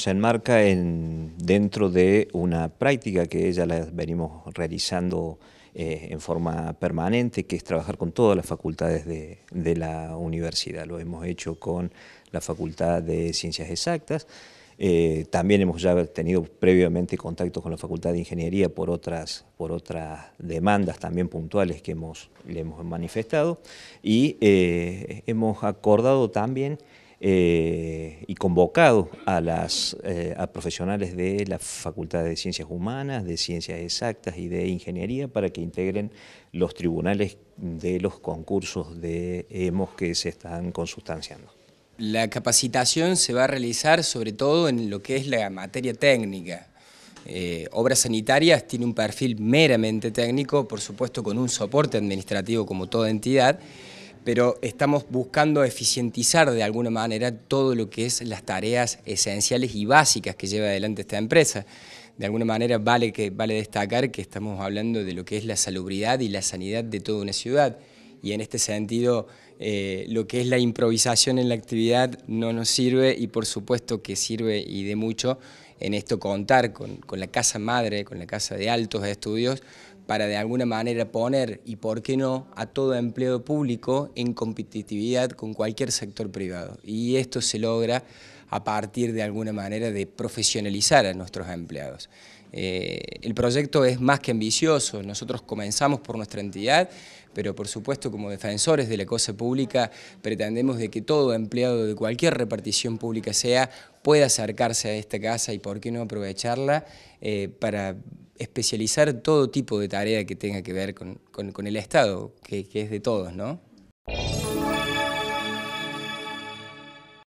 Se enmarca en, dentro de una práctica que ya la venimos realizando eh, en forma permanente, que es trabajar con todas las facultades de, la universidad. Lo hemos hecho con la Facultad de Ciencias Exactas, eh, también hemos ya tenido previamente contacto con la Facultad de Ingeniería por otras, por otras demandas también puntuales que le hemos manifestado y eh, hemos acordado también eh, y convocado a, las, eh, profesionales de la Facultad de Ciencias Humanas, de Ciencias Exactas y de Ingeniería para que integren los tribunales de los concursos de EMOS que se están consustanciando. La capacitación se va a realizar sobre todo en lo que es la materia técnica. Eh, obras sanitarias tiene un perfil meramente técnico, por supuesto con un soporte administrativo como toda entidad, pero estamos buscando eficientizar de alguna manera todo lo que es las tareas esenciales y básicas que lleva adelante esta empresa. De alguna manera vale, que, vale destacar que estamos hablando de lo que es la salubridad y la sanidad de toda una ciudad y en este sentido eh, lo que es la improvisación en la actividad no nos sirve y por supuesto que sirve y de mucho en esto contar con, con la casa madre, con la casa de altos estudios para de alguna manera poner, y por qué no, a todo empleo público en competitividad con cualquier sector privado. Y esto se logra a partir de alguna manera de profesionalizar a nuestros empleados. Eh, el proyecto es más que ambicioso, nosotros comenzamos por nuestra entidad, pero por supuesto como defensores de la cosa pública pretendemos de que todo empleado de cualquier repartición pública sea pueda acercarse a esta casa y por qué no aprovecharla eh, para especializar todo tipo de tarea que tenga que ver con, con, el Estado, que, que es de todos, ¿no?